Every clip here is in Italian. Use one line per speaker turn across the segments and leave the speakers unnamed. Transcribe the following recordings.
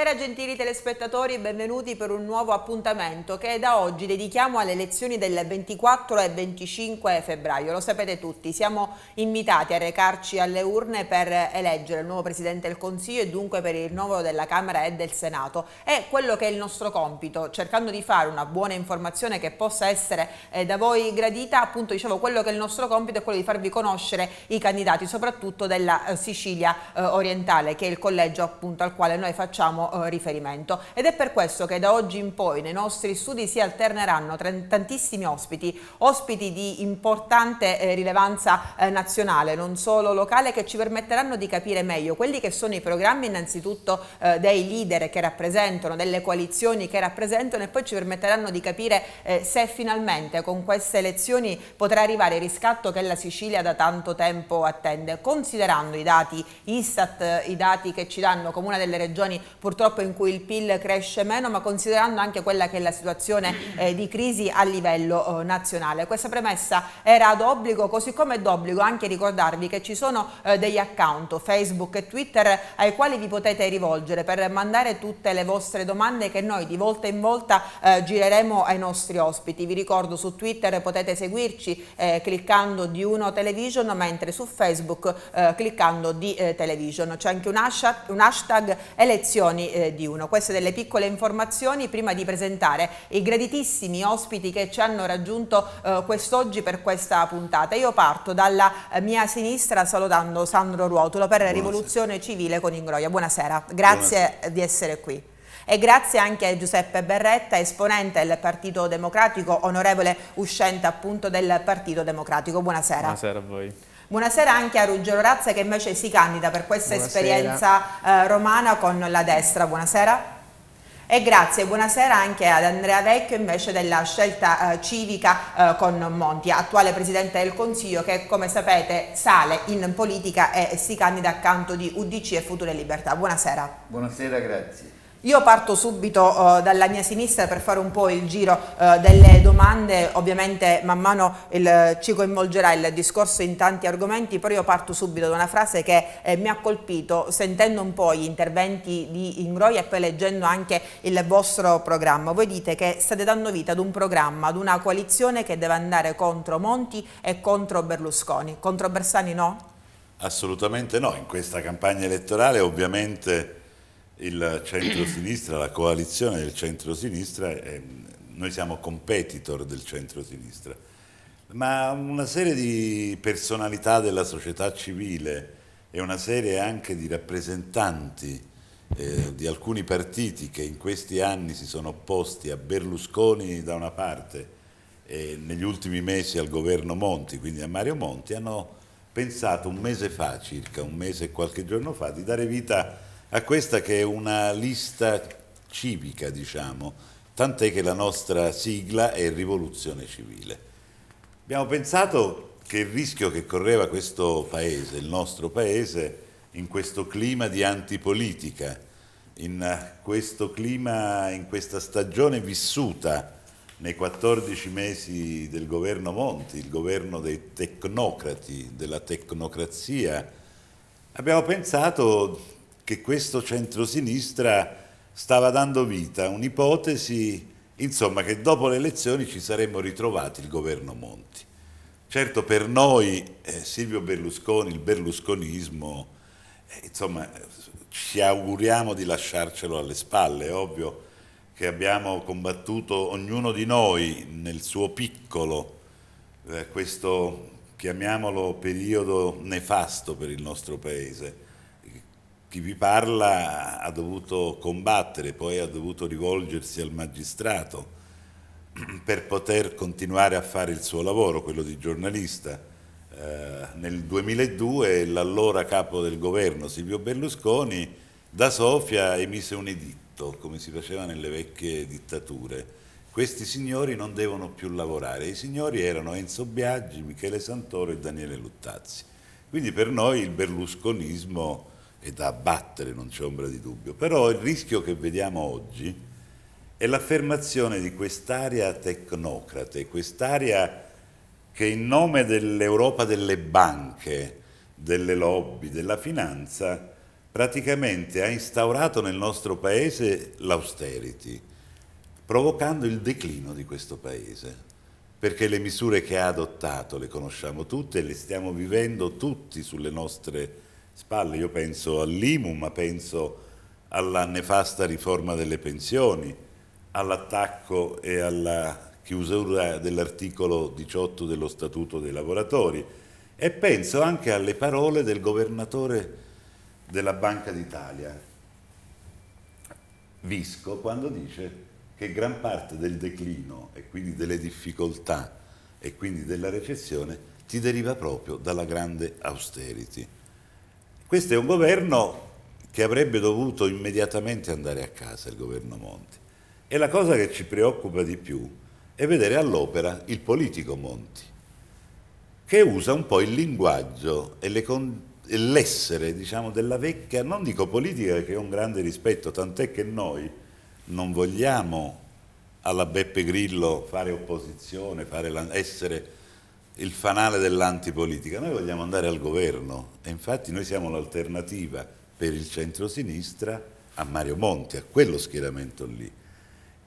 Buonasera gentili telespettatori benvenuti per un nuovo appuntamento che da oggi dedichiamo alle elezioni del 24 e 25 febbraio. Lo sapete tutti, siamo invitati a recarci alle urne per eleggere il nuovo Presidente del Consiglio e dunque per il rinnovo della Camera e del Senato. È quello che è il nostro compito, cercando di fare una buona informazione che possa essere eh, da voi gradita, appunto dicevo quello che è il nostro compito è quello di farvi conoscere i candidati, soprattutto della eh, Sicilia eh, orientale, che è il collegio appunto al quale noi facciamo eh, riferimento ed è per questo che da oggi in poi nei nostri studi si alterneranno tantissimi ospiti, ospiti di importante eh, rilevanza eh, nazionale, non solo locale, che ci permetteranno di capire meglio quelli che sono i programmi innanzitutto dei leader che rappresentano, delle coalizioni che rappresentano e poi ci permetteranno di capire se finalmente con queste elezioni potrà arrivare il riscatto che la Sicilia da tanto tempo attende, considerando i dati ISAT, i dati che ci danno come una delle regioni purtroppo purtroppo in cui il PIL cresce meno, ma considerando anche quella che è la situazione eh, di crisi a livello eh, nazionale. Questa premessa era d'obbligo, così come è d'obbligo anche ricordarvi che ci sono eh, degli account Facebook e Twitter ai quali vi potete rivolgere per mandare tutte le vostre domande che noi di volta in volta eh, gireremo ai nostri ospiti. Vi ricordo su Twitter potete seguirci eh, cliccando di Uno Television, mentre su Facebook eh, cliccando di Television. C'è anche un hashtag, un hashtag elezioni eh, di uno. Queste delle piccole informazioni prima di presentare i graditissimi ospiti che ci hanno raggiunto eh, quest'oggi per questa puntata. Io parto dalla eh, mia sinistra salutando Sandro Ruotolo per Buonasera. Rivoluzione Civile con Ingroia. Buonasera, grazie Buonasera. di essere qui e grazie anche a Giuseppe Berretta, esponente del Partito Democratico, onorevole uscente appunto del Partito Democratico. Buonasera. Buonasera a voi. Buonasera anche a Ruggero Razza che invece si candida per questa Buonasera. esperienza eh, romana con la destra. Buonasera. E grazie, buonasera anche ad Andrea Vecchio invece della scelta eh, civica eh, con Monti, attuale Presidente del Consiglio che come sapete sale in politica e si candida accanto di UDC e Future Libertà. Buonasera.
Buonasera, grazie.
Io parto subito eh, dalla mia sinistra per fare un po' il giro eh, delle domande, ovviamente man mano il, ci coinvolgerà il discorso in tanti argomenti, però io parto subito da una frase che eh, mi ha colpito sentendo un po' gli interventi di Ingroia e poi leggendo anche il vostro programma. Voi dite che state dando vita ad un programma, ad una coalizione che deve andare contro Monti e contro Berlusconi, contro Bersani no?
Assolutamente no, in questa campagna elettorale ovviamente il centro-sinistra, la coalizione del centro-sinistra, è, mm, noi siamo competitor del centro-sinistra, ma una serie di personalità della società civile e una serie anche di rappresentanti eh, di alcuni partiti che in questi anni si sono opposti a Berlusconi da una parte e negli ultimi mesi al governo Monti, quindi a Mario Monti, hanno pensato un mese fa, circa un mese e qualche giorno fa, di dare vita a a questa che è una lista civica, diciamo, tant'è che la nostra sigla è rivoluzione civile. Abbiamo pensato che il rischio che correva questo paese, il nostro paese, in questo clima di antipolitica, in questo clima, in questa stagione vissuta nei 14 mesi del governo Monti, il governo dei tecnocrati, della tecnocrazia, abbiamo pensato che questo centrosinistra stava dando vita a un'ipotesi, insomma, che dopo le elezioni ci saremmo ritrovati il governo Monti. Certo per noi eh, Silvio Berlusconi, il berlusconismo, eh, insomma, ci auguriamo di lasciarcelo alle spalle, è ovvio che abbiamo combattuto ognuno di noi nel suo piccolo eh, questo, chiamiamolo, periodo nefasto per il nostro Paese chi vi parla ha dovuto combattere, poi ha dovuto rivolgersi al magistrato per poter continuare a fare il suo lavoro, quello di giornalista. Eh, nel 2002 l'allora capo del governo Silvio Berlusconi da Sofia emise un editto, come si faceva nelle vecchie dittature. Questi signori non devono più lavorare. I signori erano Enzo Biaggi, Michele Santoro e Daniele Luttazzi. Quindi per noi il berlusconismo e da abbattere, non c'è ombra di dubbio. Però il rischio che vediamo oggi è l'affermazione di quest'area tecnocrate, quest'area che in nome dell'Europa delle banche, delle lobby, della finanza, praticamente ha instaurato nel nostro paese l'austerity, provocando il declino di questo paese, perché le misure che ha adottato le conosciamo tutte le stiamo vivendo tutti sulle nostre spalle. Io penso all'IMU, ma penso alla nefasta riforma delle pensioni, all'attacco e alla chiusura dell'articolo 18 dello Statuto dei lavoratori e penso anche alle parole del governatore della Banca d'Italia, Visco, quando dice che gran parte del declino e quindi delle difficoltà e quindi della recessione ti deriva proprio dalla grande austerity. Questo è un governo che avrebbe dovuto immediatamente andare a casa, il governo Monti. E la cosa che ci preoccupa di più è vedere all'opera il politico Monti, che usa un po' il linguaggio e le condizioni l'essere diciamo, della vecchia, non dico politica che è un grande rispetto, tant'è che noi non vogliamo alla Beppe Grillo fare opposizione, fare la, essere il fanale dell'antipolitica, noi vogliamo andare al governo e infatti noi siamo l'alternativa per il centro-sinistra a Mario Monti, a quello schieramento lì.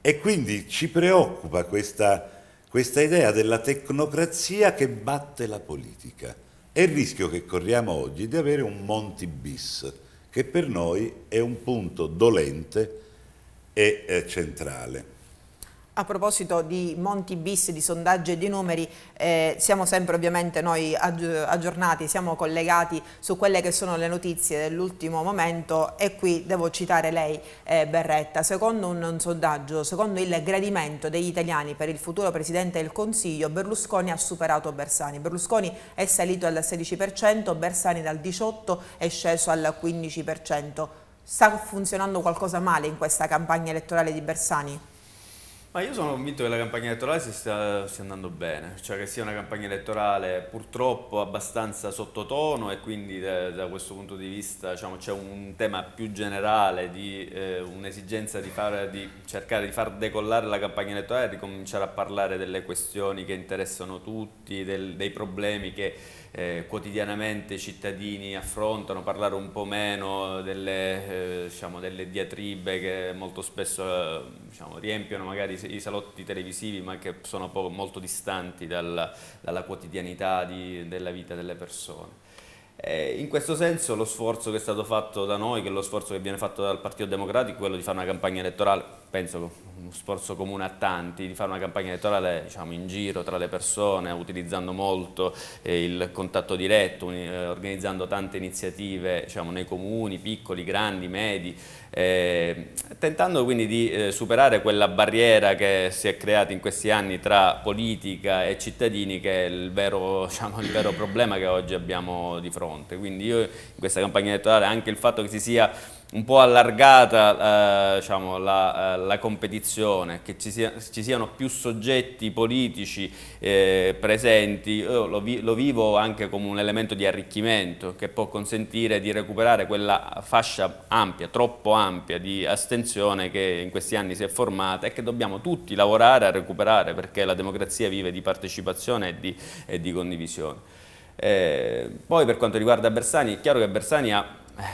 E quindi ci preoccupa questa, questa idea della tecnocrazia che batte la politica. E il rischio che corriamo oggi di avere un Monti bis, che per noi è un punto dolente e eh, centrale
a proposito di Monti Bis, di sondaggi e di numeri, eh, siamo sempre ovviamente noi aggiornati, siamo collegati su quelle che sono le notizie dell'ultimo momento e qui devo citare lei eh, Berretta. Secondo un, un sondaggio, secondo il gradimento degli italiani per il futuro Presidente del Consiglio, Berlusconi ha superato Bersani. Berlusconi è salito al 16%, Bersani dal 18% è sceso al 15%. Sta funzionando qualcosa male in questa campagna elettorale di Bersani?
Ma io sono convinto che la campagna elettorale si stia, stia, andando bene, cioè che sia una campagna elettorale purtroppo abbastanza sottotono e quindi da, da questo punto di vista diciamo, c'è un tema più generale di eh, un'esigenza di, far, di, cercare di far decollare la campagna elettorale di cominciare a parlare delle questioni che interessano tutti, del, dei problemi che eh, quotidianamente i cittadini affrontano, parlare un po' meno delle, eh, diciamo, delle diatribe che molto spesso eh, diciamo, riempiono magari i salotti televisivi ma che sono molto distanti dalla, dalla quotidianità di, della vita delle persone eh, in questo senso lo sforzo che è stato fatto da noi, che è lo sforzo che viene fatto dal Partito Democratico, quello di fare una campagna elettorale penso uno sforzo comune a tanti, di fare una campagna elettorale diciamo, in giro tra le persone, utilizzando molto eh, il contatto diretto, un, eh, organizzando tante iniziative diciamo, nei comuni, piccoli, grandi, medi, eh, tentando quindi di eh, superare quella barriera che si è creata in questi anni tra politica e cittadini che è il vero, diciamo, il vero problema che oggi abbiamo di fronte. Quindi io in questa campagna elettorale anche il fatto che si sia un po' allargata eh, diciamo, la, eh, la, competizione, che ci, sia, ci, siano più soggetti politici eh, presenti, lo, vi, lo, vivo anche come un elemento di arricchimento che può consentire di recuperare quella fascia ampia, troppo ampia di astensione che in questi anni si è formata e che dobbiamo tutti lavorare a recuperare perché la democrazia vive di partecipazione e di, e di condivisione. Eh, poi per quanto riguarda Bersani, è chiaro che Bersani ha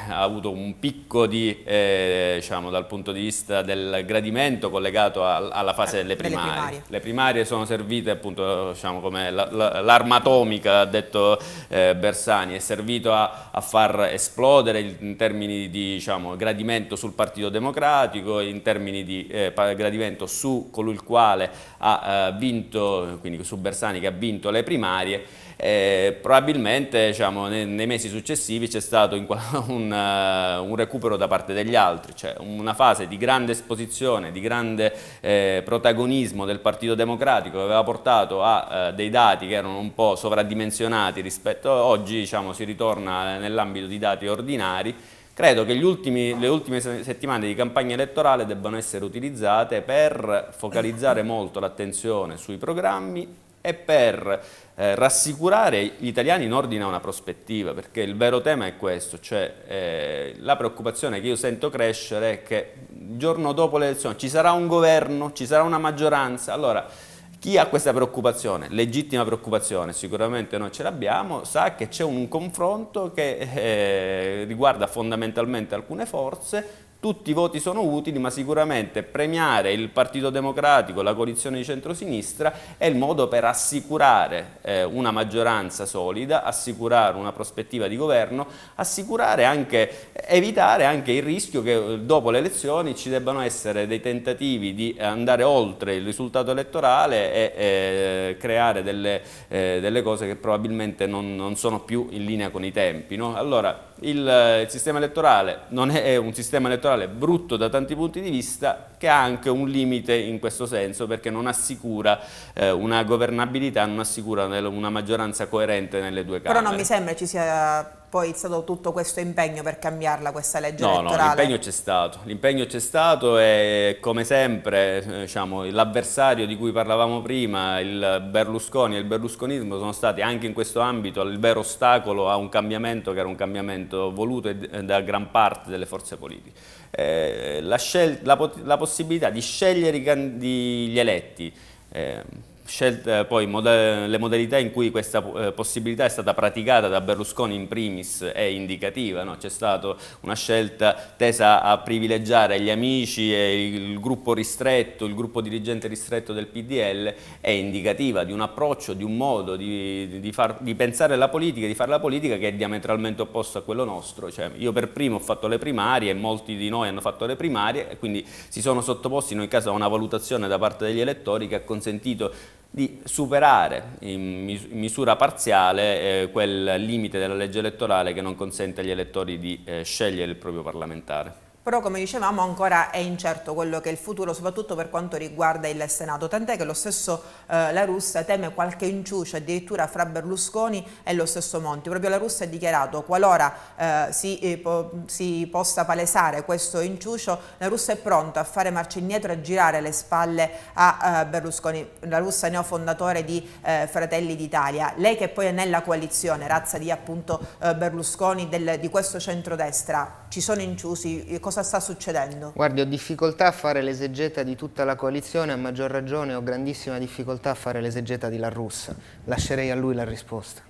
ha avuto un picco di, eh, diciamo, dal punto di vista del gradimento collegato a, alla fase ah, delle primarie. primarie. Le primarie sono servite appunto diciamo, come l'arma atomica, ha detto eh, Bersani, è servito a, a, far esplodere in termini di diciamo, gradimento sul Partito Democratico, in termini di eh, gradimento su colui il quale ha eh, vinto, quindi su Bersani che ha vinto le primarie eh, probabilmente diciamo, nei, nei, mesi successivi c'è stato un, eh, un, recupero da parte degli altri, cioè una fase di grande esposizione, di grande eh, protagonismo del Partito Democratico che aveva portato a eh, dei dati che erano un po' sovradimensionati rispetto a oggi, diciamo, si ritorna eh, nell'ambito di dati ordinari, Credo che ultimi, le ultime settimane di campagna elettorale debbano essere utilizzate per focalizzare molto l'attenzione sui programmi e per eh, rassicurare gli italiani in ordine a una prospettiva, perché il vero tema è questo, cioè eh, la preoccupazione che io sento crescere è che il giorno dopo le elezioni ci sarà un governo, ci sarà una maggioranza, allora chi ha questa preoccupazione, legittima preoccupazione, sicuramente noi ce l'abbiamo, sa che c'è un confronto che eh, riguarda fondamentalmente alcune forze, tutti i voti sono utili, ma sicuramente premiare il Partito Democratico, la coalizione di centrosinistra è il modo per assicurare eh, una maggioranza solida, assicurare una prospettiva di governo, assicurare anche, evitare anche il rischio che eh, dopo le elezioni ci debbano essere dei tentativi di andare oltre il risultato elettorale e eh, creare delle, eh, delle, cose che probabilmente non, non, sono più in linea con i tempi. No? Allora, il, eh, il sistema elettorale non è un sistema elettorale processuale brutto da tanti punti di vista che ha anche un limite in questo senso perché non assicura eh, una governabilità, non assicura una maggioranza coerente nelle due Camere. Però non mi
sembra ci sia poi c'è stato tutto questo impegno per cambiarla questa legge no, elettorale? No, l'impegno
c'è stato, l'impegno c'è stato e come sempre eh, diciamo, l'avversario di cui parlavamo prima, il Berlusconi e il berlusconismo sono stati anche in questo ambito il vero ostacolo a un cambiamento che era un cambiamento voluto da gran parte delle forze politiche. Eh, la, la, la, possibilità di scegliere gli eletti eh, scelta, eh, poi moda le modalità in cui questa eh, possibilità è stata praticata da Berlusconi in primis è indicativa, no? c'è stata una scelta tesa a privilegiare gli amici e il gruppo ristretto, il gruppo dirigente ristretto del PDL è indicativa di un approccio, di un modo di, di, far, di pensare la politica, di fare la politica che è diametralmente opposto a quello nostro, cioè, io per primo ho fatto le primarie, e molti di noi hanno fatto le primarie e quindi si sono sottoposti in ogni caso a una valutazione da parte degli elettori che ha consentito di superare in misura parziale eh, quel limite della legge elettorale che non consente agli elettori di eh, scegliere il proprio parlamentare
però come dicevamo ancora è incerto quello che è il futuro soprattutto per quanto riguarda il Senato, tant'è che lo stesso eh, La Russa teme qualche inciuccio addirittura fra Berlusconi e lo stesso Monti, proprio La Russa ha dichiarato qualora eh, si, eh, po si, possa palesare questo inciuccio La Russa è pronta a fare marcia indietro e a girare le spalle a eh, Berlusconi, La Russa neofondatore di eh, Fratelli d'Italia, lei che poi è nella coalizione razza di appunto eh, Berlusconi del, di questo centrodestra, ci sono inciusi, cosa cosa sta succedendo?
Guardi, ho difficoltà a fare l'esegeta di tutta la coalizione, a maggior ragione ho grandissima difficoltà a fare l'esegeta di La Russa. Lascerei a lui la risposta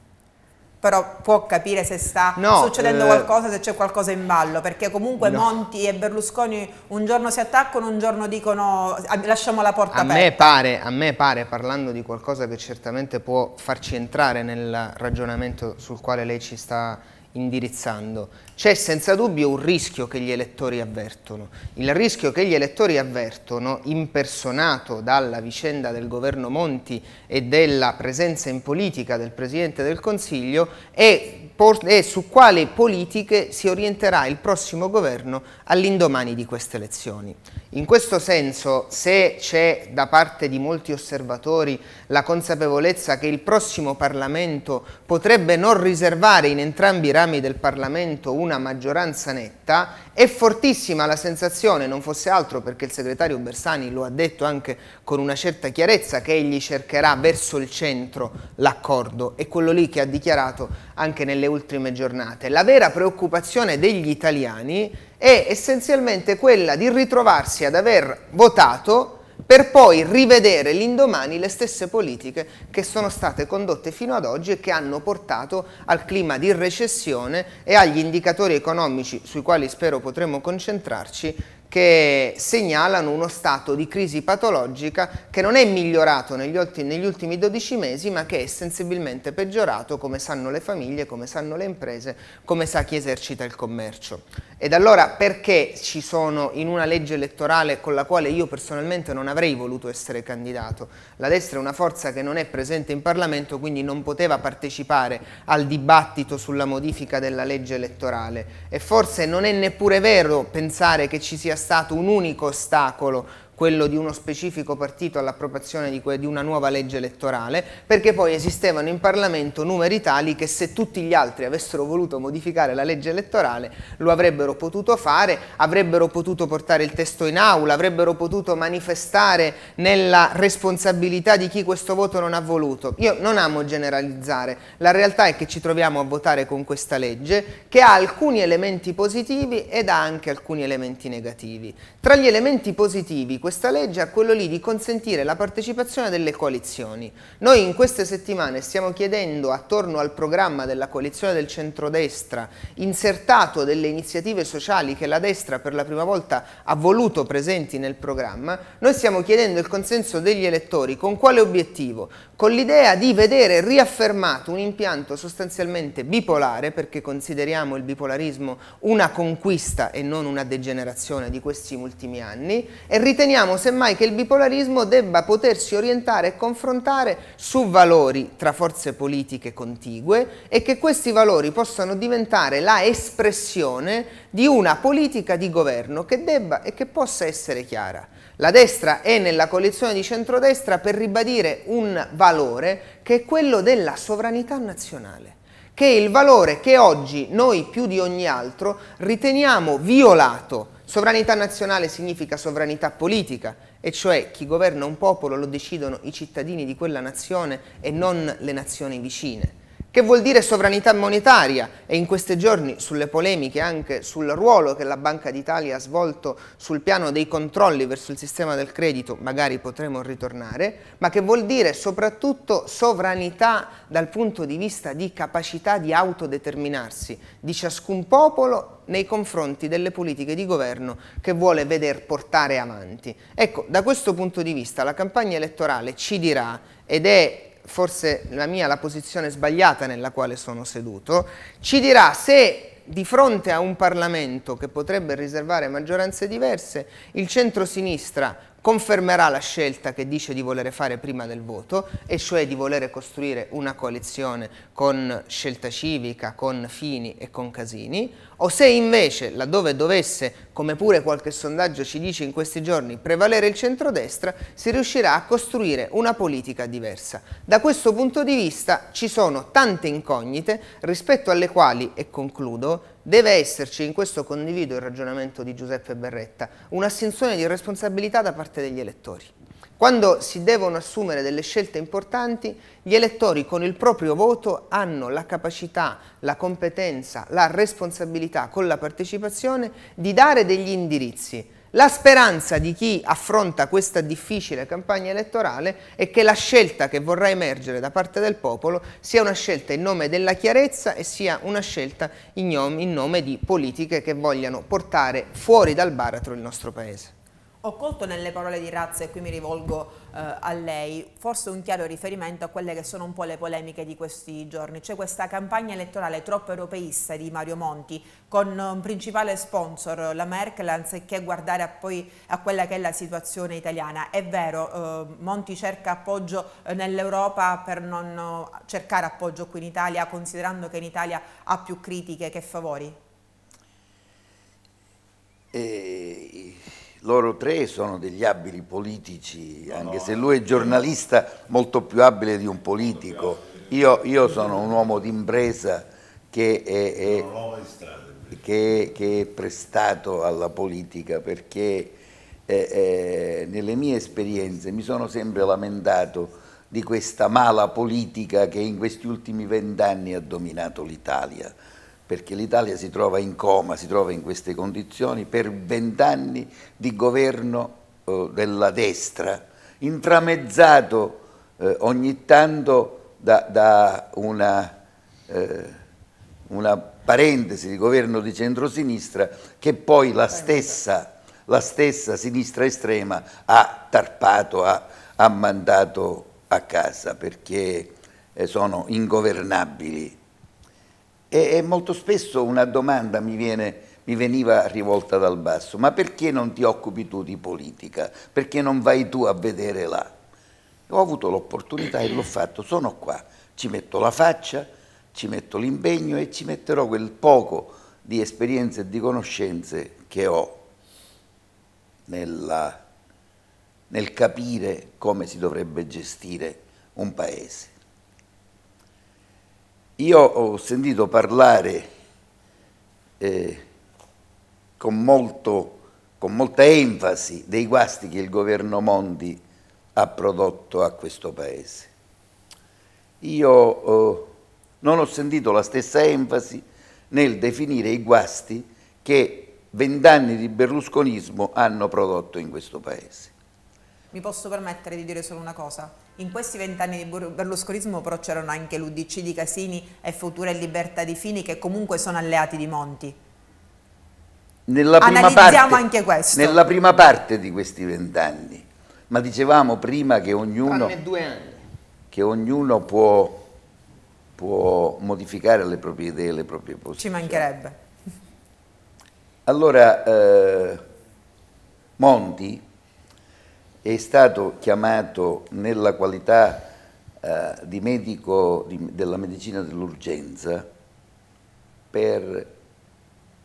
però può capire se sta no, succedendo eh, qualcosa, se c'è qualcosa in ballo, perché comunque no. Monti e Berlusconi un giorno si attaccano, un giorno dicono ah, lasciamo la porta a aperta. Me
pare, a me pare, parlando di qualcosa che certamente può farci entrare nel ragionamento sul quale lei ci sta indirizzando. C'è senza dubbio un rischio che gli elettori avvertono. Il rischio che gli elettori avvertono, impersonato dalla vicenda del governo Monti e della presenza in politica del Presidente del Consiglio, è, è su quali politiche si orienterà il prossimo governo all'indomani di queste elezioni. In questo senso, se c'è da parte di molti osservatori la consapevolezza che il prossimo Parlamento potrebbe non riservare in entrambi i rami del Parlamento una maggioranza netta, è fortissima la sensazione, non fosse altro perché il segretario Bersani lo ha detto anche con una certa chiarezza, che egli cercherà verso il centro l'accordo, è quello lì che ha dichiarato anche nelle ultime giornate. La vera preoccupazione degli italiani è essenzialmente quella di ritrovarsi ad aver votato per poi rivedere l'indomani le stesse politiche che sono state condotte fino ad oggi e che hanno portato al clima di recessione e agli indicatori economici sui quali spero potremo concentrarci che segnalano uno stato di crisi patologica che non è migliorato negli ultimi, negli ultimi 12 mesi ma che è sensibilmente peggiorato come sanno le famiglie, come sanno le imprese, come sa chi esercita il commercio. Ed allora perché ci sono in una legge elettorale con la quale io personalmente non avrei voluto essere candidato? La destra è una forza che non è presente in Parlamento quindi non poteva partecipare al dibattito sulla modifica della legge elettorale e forse non è neppure vero pensare che ci sia stato un unico ostacolo quello di uno specifico partito all'approvazione di, di, una nuova legge elettorale, perché poi esistevano in Parlamento numeri tali che se tutti gli altri avessero voluto modificare la legge elettorale lo avrebbero potuto fare, avrebbero potuto portare il testo in aula, avrebbero potuto manifestare nella responsabilità di chi questo voto non ha voluto. Io non amo generalizzare, la realtà è che ci troviamo a votare con questa legge che ha alcuni elementi positivi ed ha anche alcuni elementi negativi. Tra gli elementi positivi questa legge a quello lì di consentire la partecipazione delle coalizioni. Noi in queste settimane stiamo chiedendo attorno al programma della coalizione del centrodestra insertato delle iniziative sociali che la destra per la prima volta ha voluto presenti nel programma, noi stiamo chiedendo il consenso degli elettori con quale obiettivo? Con l'idea di vedere riaffermato un impianto sostanzialmente bipolare perché consideriamo il bipolarismo una conquista e non una degenerazione di questi ultimi anni e riteniamo Riteniamo semmai che il bipolarismo debba potersi orientare e confrontare su valori tra forze politiche contigue e che questi valori possano diventare la espressione di una politica di governo che debba e che possa essere chiara. La destra è nella coalizione di centrodestra per ribadire un valore che è quello della sovranità nazionale che è il valore che oggi noi più di ogni altro riteniamo violato Sovranità nazionale significa sovranità politica, e cioè chi governa un popolo lo decidono i cittadini di quella nazione e non le nazioni vicine. Che vuol dire sovranità monetaria? E in questi giorni sulle polemiche anche sul ruolo che la Banca d'Italia ha svolto sul piano dei controlli verso il sistema del credito, magari potremo ritornare, ma che vuol dire soprattutto sovranità dal punto di vista di capacità di autodeterminarsi di ciascun popolo nei confronti delle politiche di governo che vuole veder portare avanti. Ecco, da questo punto di vista la campagna elettorale ci dirà, ed è forse la mia, la posizione sbagliata nella quale sono seduto, ci dirà se di fronte a un Parlamento che potrebbe riservare maggioranze diverse, il centro-sinistra confermerà la scelta che dice di volere fare prima del voto, e cioè di volere costruire una coalizione con scelta civica, con Fini e con Casini, o se invece, laddove dovesse, come pure qualche sondaggio ci dice in questi giorni, prevalere il centrodestra, si riuscirà a costruire una politica diversa. Da questo punto di vista ci sono tante incognite rispetto alle quali, e concludo, Deve esserci, in questo condivido il ragionamento di Giuseppe Berretta, un'assunzione di responsabilità da parte degli elettori. Quando si devono assumere delle scelte importanti, gli elettori con il proprio voto hanno la capacità, la competenza, la responsabilità con la partecipazione di dare degli indirizzi la speranza di chi affronta questa difficile campagna elettorale è che la scelta che vorrà emergere da parte del popolo sia una scelta in nome della chiarezza e sia una scelta in nome, di politiche che vogliano portare fuori dal baratro il nostro Paese.
Ho colto nelle parole di Razza, e qui mi rivolgo eh, a lei, forse un chiaro riferimento a quelle che sono un po' le polemiche di questi giorni. C'è cioè questa campagna elettorale troppo europeista di Mario Monti, con eh, un principale sponsor, la Merkel, anziché guardare a poi a quella che è la situazione italiana. È vero, eh, Monti cerca appoggio eh, nell'Europa per non eh, cercare appoggio qui in Italia, considerando che in Italia ha più critiche che favori?
Eh loro tre sono degli abili politici, anche no, se lui è giornalista molto più abile di un politico. Io, io sono un uomo d'impresa che è, è, che, che è, prestato alla politica perché eh, eh, nelle mie esperienze mi sono sempre lamentato di questa mala politica che in questi ultimi vent'anni ha dominato l'Italia perché l'Italia si trova in coma, si trova in queste condizioni per vent'anni di governo eh, della destra, intramezzato eh, ogni tanto da, da una, eh, una, parentesi di governo di centrosinistra che poi la stessa, la stessa sinistra estrema ha tarpato, ha, ha mandato a casa perché eh, sono ingovernabili e, e molto spesso una domanda mi, viene, mi veniva rivolta dal basso, ma perché non ti occupi tu di politica? Perché non vai tu a vedere là? Ho avuto l'opportunità e l'ho fatto, sono qua, ci metto la faccia, ci metto l'impegno e ci metterò quel poco di esperienze e di conoscenze che ho nella, nel capire come si dovrebbe gestire un paese. Io ho sentito parlare eh, con, molto, con molta enfasi dei guasti che il governo Monti ha prodotto a questo Paese. Io eh, non ho sentito la stessa enfasi nel definire i guasti che vent'anni di berlusconismo hanno prodotto in questo Paese
mi posso permettere di dire solo una cosa. In questi vent'anni di berlusconismo però c'erano anche l'Udc di Casini e Futura e Libertà di Fini che comunque sono alleati di Monti.
Nella prima Analizziamo parte, anche questo. Nella prima parte di questi vent'anni, ma dicevamo prima che ognuno, due anni. che ognuno può, può, modificare le proprie idee, le proprie posizioni. Ci mancherebbe. Allora, eh, Monti è stato chiamato nella qualità eh, di medico di, della medicina dell'urgenza per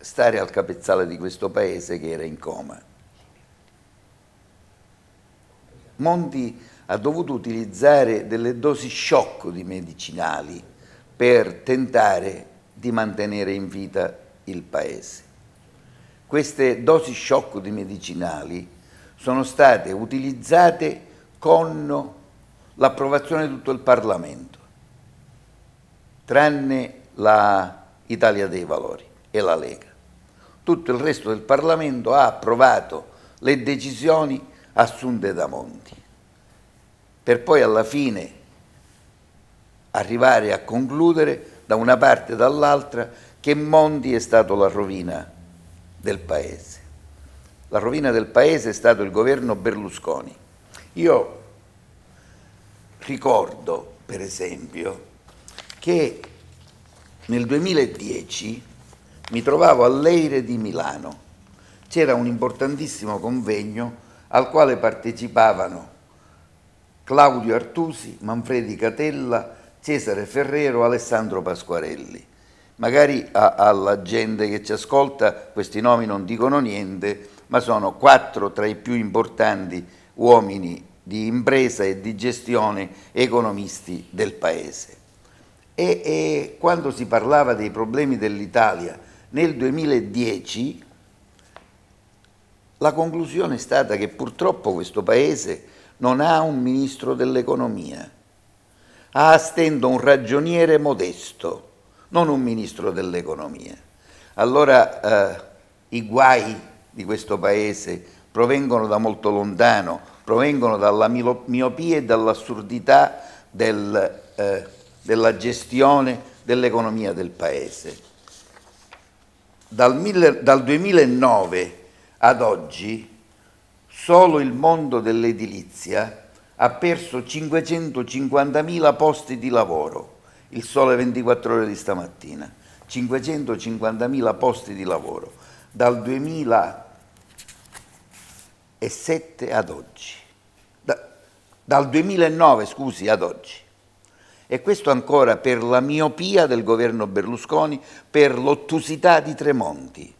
stare al capezzale di questo paese che era in coma. Monti ha dovuto utilizzare delle dosi shock di medicinali per tentare di mantenere in vita il paese. Queste dosi shock di medicinali sono state utilizzate con l'approvazione di tutto il Parlamento, tranne l'Italia dei Valori e la Lega. Tutto il resto del Parlamento ha approvato le decisioni assunte da Monti, per poi alla fine arrivare a concludere da una parte e dall'altra che Monti è stato la rovina del Paese la rovina del paese è stato il governo Berlusconi. Io ricordo, per esempio, che nel 2010 mi trovavo all'Eire di Milano. C'era un importantissimo convegno al quale partecipavano Claudio Artusi, Manfredi Catella, Cesare Ferrero, Alessandro Pasquarelli. Magari alla gente che ci ascolta questi nomi non dicono niente, ma sono quattro tra i più importanti uomini di impresa e di gestione economisti del Paese. E, e quando si parlava dei problemi dell'Italia nel 2010, la conclusione è stata che purtroppo questo Paese non ha un ministro dell'economia, ha ah, a stento un ragioniere modesto, non un ministro dell'economia. Allora eh, i guai di questo paese provengono da molto lontano, provengono dalla miopia e dall'assurdità del, eh, della gestione dell'economia del paese. Dal, mille, dal 2009 ad oggi solo il mondo dell'edilizia ha perso 550.000 posti di lavoro, il sole 24 ore di stamattina, 550.000 posti di lavoro. Dal 2009 e 7 ad oggi, da, dal 2009 scusi ad oggi. E questo ancora per la miopia del governo Berlusconi, per l'ottusità di Tremonti,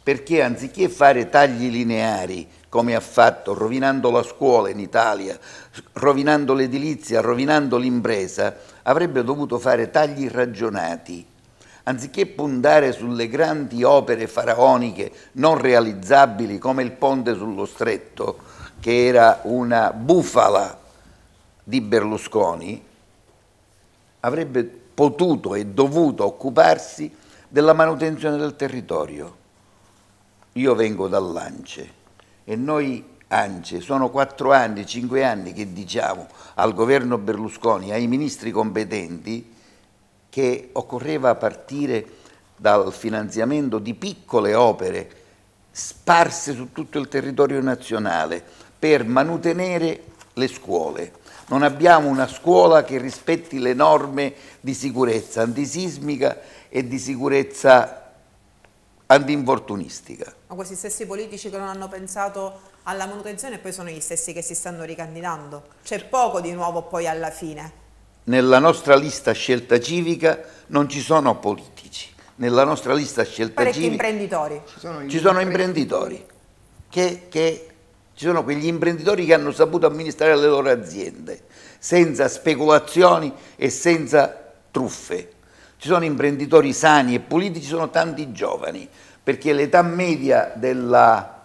perché anziché fare tagli lineari come ha fatto, rovinando la scuola in Italia, rovinando l'edilizia, rovinando l'impresa, avrebbe dovuto fare tagli ragionati anziché puntare sulle grandi opere faraoniche non realizzabili come il ponte sullo stretto, che era una bufala di Berlusconi, avrebbe potuto e dovuto occuparsi della manutenzione del territorio. Io vengo dall'Ance e noi ANCE sono quattro anni, cinque anni che diciamo al governo Berlusconi, ai ministri competenti, che occorreva partire dal finanziamento di piccole opere sparse su tutto il territorio nazionale per manutenere le scuole. Non abbiamo una scuola che rispetti le norme di sicurezza antisismica e di sicurezza antinfortunistica.
Ma questi stessi politici che non hanno pensato alla manutenzione poi sono gli stessi che si stanno ricandidando. C'è poco di nuovo poi alla fine.
Nella nostra lista scelta civica non ci sono politici, nella nostra lista scelta Parecchi civica
imprenditori. ci sono, ci
sono imprenditori, che, che ci sono quegli imprenditori che hanno saputo amministrare le loro aziende senza speculazioni e senza truffe. Ci sono imprenditori sani e politici, sono tanti giovani, perché l'età media della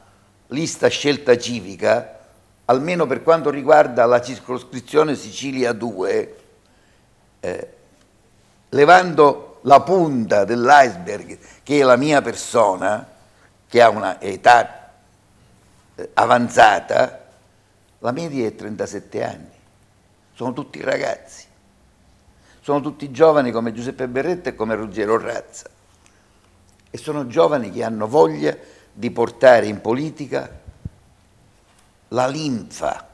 lista scelta civica, almeno per quanto riguarda la circoscrizione Sicilia 2, eh, levando la punta dell'iceberg che è la mia persona, che ha un'età eh, avanzata, la media è 37 anni. Sono tutti ragazzi. Sono tutti giovani come Giuseppe Berretta e come Ruggero Razza. E sono giovani che hanno voglia di portare in politica la linfa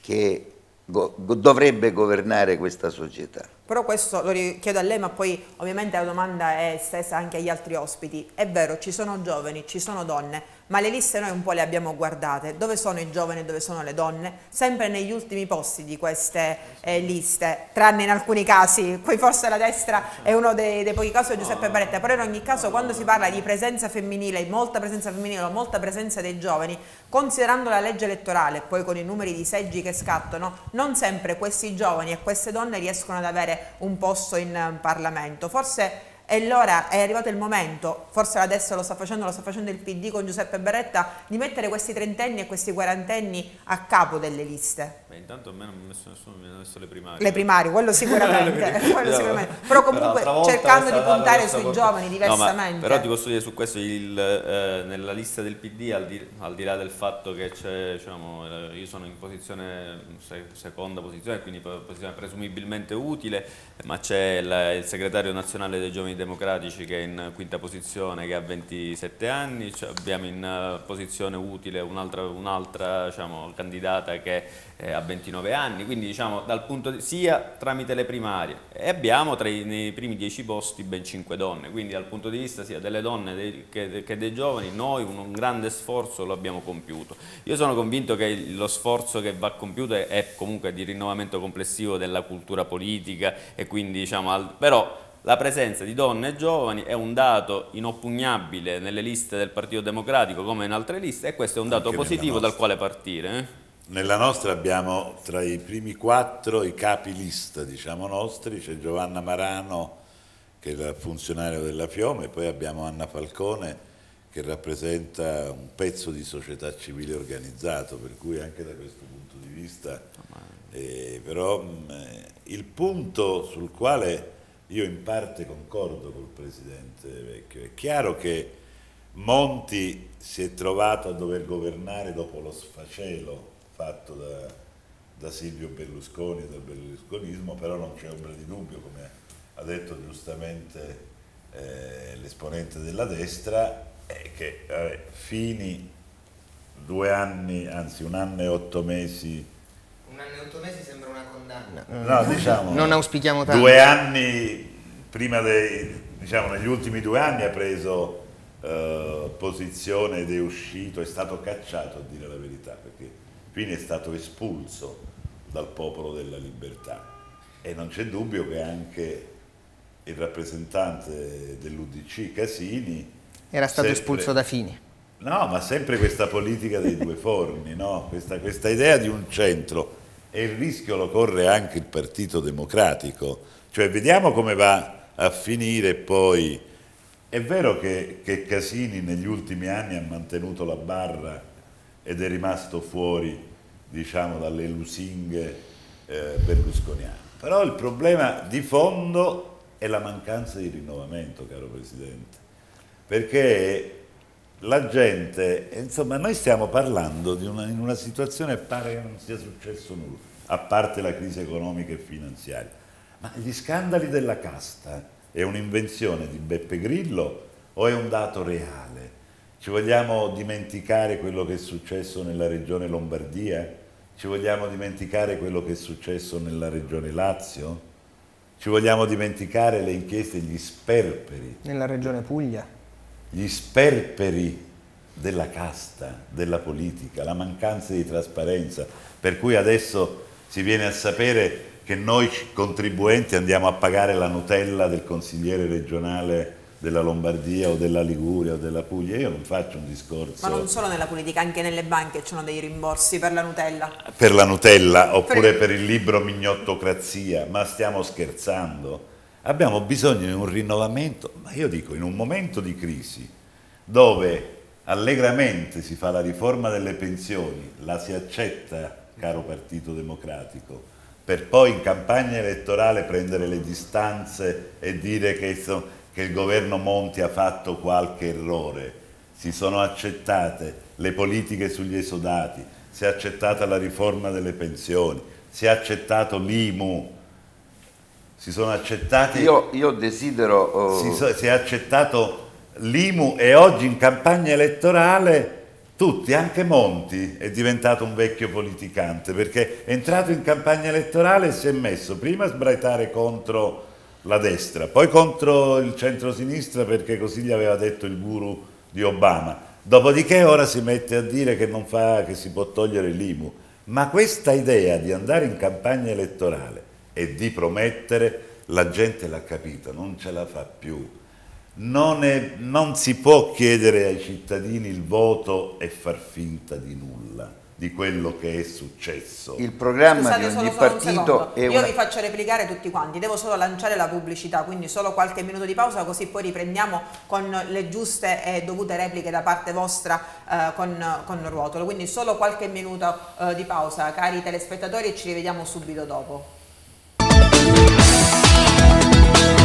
che go dovrebbe governare questa società.
Però questo lo chiedo a lei, ma poi ovviamente la domanda è stessa anche agli altri ospiti. È vero, ci sono giovani, ci sono donne, ma le liste noi un po' le abbiamo guardate, dove sono i giovani e dove sono le donne? Sempre negli ultimi posti di queste eh, liste, tranne in alcuni casi, qui forse la destra è uno dei, dei pochi casi di Giuseppe Baretta, però in ogni caso quando si parla di presenza femminile, molta presenza femminile o molta presenza dei giovani, considerando la legge elettorale, e poi con i numeri di seggi che scattano, non sempre questi giovani e queste donne riescono ad avere un posto in eh, Parlamento, forse e allora è arrivato il momento, forse adesso lo sta facendo, lo sta facendo il PD con Giuseppe Beretta, di mettere questi trentenni e questi quarantenni a capo delle liste.
Beh, intanto a me non mi ha messo hanno messo le primarie. Le primarie, quello sicuramente. quello sicuramente. Però comunque però cercando di puntare sui porta. giovani diversamente. No, però ti posso dire su questo, il, eh, nella lista del PD, al di, al di là del fatto che diciamo, eh, io sono in posizione, seconda posizione, quindi posizione presumibilmente utile, ma c'è il, il segretario nazionale dei giovani democratici che è in quinta posizione, che ha 27 anni, cioè abbiamo in eh, posizione utile un'altra un diciamo, candidata che ha eh, 29 anni, quindi diciamo dal punto di, sia tramite le primarie e abbiamo tra i, nei primi 10 posti ben 5 donne, quindi dal punto di vista sia delle donne dei, che, che, dei giovani noi un, un, grande sforzo lo abbiamo compiuto. Io sono convinto che lo sforzo che va compiuto è, è comunque di rinnovamento complessivo della cultura politica e quindi diciamo, al, però la presenza di donne e giovani è un dato inoppugnabile nelle liste del Partito Democratico come in altre liste e questo è un dato Anche positivo dal quale partire.
Eh? Nella nostra abbiamo tra i primi quattro i capi lista, diciamo nostri, c'è Giovanna Marano che è il funzionario della Fiome, poi abbiamo Anna Falcone che rappresenta un pezzo di società civile organizzato, per cui anche da questo punto di vista, eh, però mh, mm, eh, il punto sul quale io in parte concordo col Presidente Vecchio, è chiaro che Monti si è trovato a dover governare dopo lo sfacelo fatto da, da Silvio Berlusconi e dal berlusconismo, però non c'è ombra di dubbio, come ha detto giustamente eh, l'esponente della destra, è che vabbè, fini due anni, anzi un anno e otto mesi un anno e otto
mesi sembra una condanna.
No, diciamo, non auspichiamo tanto. Due anni, prima dei, diciamo, negli ultimi due anni ha preso eh, posizione ed è uscito, è stato cacciato a dire la verità, perché Fine è stato espulso dal popolo della libertà e non c'è dubbio che anche il rappresentante dell'Udc Casini
era stato sempre... espulso da Fini. No,
ma sempre questa politica dei due forni, no? questa, questa idea di un centro e il rischio lo corre anche il Partito Democratico, cioè vediamo come va a finire poi. È vero che, che Casini negli ultimi anni ha mantenuto la barra ed è rimasto fuori diciamo, dalle lusinghe eh, berlusconiane. Però il problema di fondo è la mancanza di rinnovamento, caro Presidente, perché la gente, insomma, noi stiamo parlando di una, in una situazione pare che non sia successo nulla, a parte la crisi economica e finanziaria, ma gli scandali della casta è un'invenzione di Beppe Grillo o è un dato reale? Ci vogliamo dimenticare quello che è successo nella regione Lombardia? Ci vogliamo dimenticare quello che è successo nella regione Lazio? Ci vogliamo dimenticare le inchieste, gli sperperi.
Nella regione Puglia.
Gli sperperi della casta, della politica, la mancanza di trasparenza, per cui adesso si viene a sapere che noi contribuenti andiamo a pagare la Nutella del consigliere regionale della Lombardia o della Liguria o della Puglia, io non faccio un discorso... Ma non solo
nella politica, anche nelle banche ci sono dei rimborsi per la Nutella.
Per la Nutella oppure per, per il libro Mignottocrazia, ma stiamo scherzando? Abbiamo bisogno di un rinnovamento, ma io dico in un momento di crisi dove allegramente si fa la riforma delle pensioni, la si accetta, caro Partito Democratico, per poi in campagna elettorale prendere le distanze e dire che... Sono, che il governo Monti ha fatto qualche errore, si sono accettate le politiche sugli esodati, si è accettata la riforma delle pensioni, si è accettato l'IMU, si sono accettati... Io, io desidero... Uh... Si, so, si è accettato l'IMU e oggi in campagna elettorale tutti, anche Monti è diventato un vecchio politicante perché è entrato in campagna elettorale e si è messo prima a sbraitare contro la destra, poi contro il centro-sinistra perché così gli aveva detto il guru di Obama. Dopodiché ora si mette a dire che, fa, che si può togliere l'IMU. Ma questa idea di andare in campagna elettorale e di promettere, la gente l'ha capita, non ce la fa più. Non, è, non si può chiedere ai cittadini il voto e far finta di nulla di quello che è successo. Il programma Scusate, di ogni solo, partito è una... vi
faccio replicare tutti quanti, devo solo lanciare la pubblicità, quindi solo qualche minuto di pausa così poi riprendiamo con le giuste e dovute repliche da parte vostra eh, con, con Ruotolo, quindi solo qualche minuto eh, di pausa cari telespettatori e ci rivediamo subito dopo.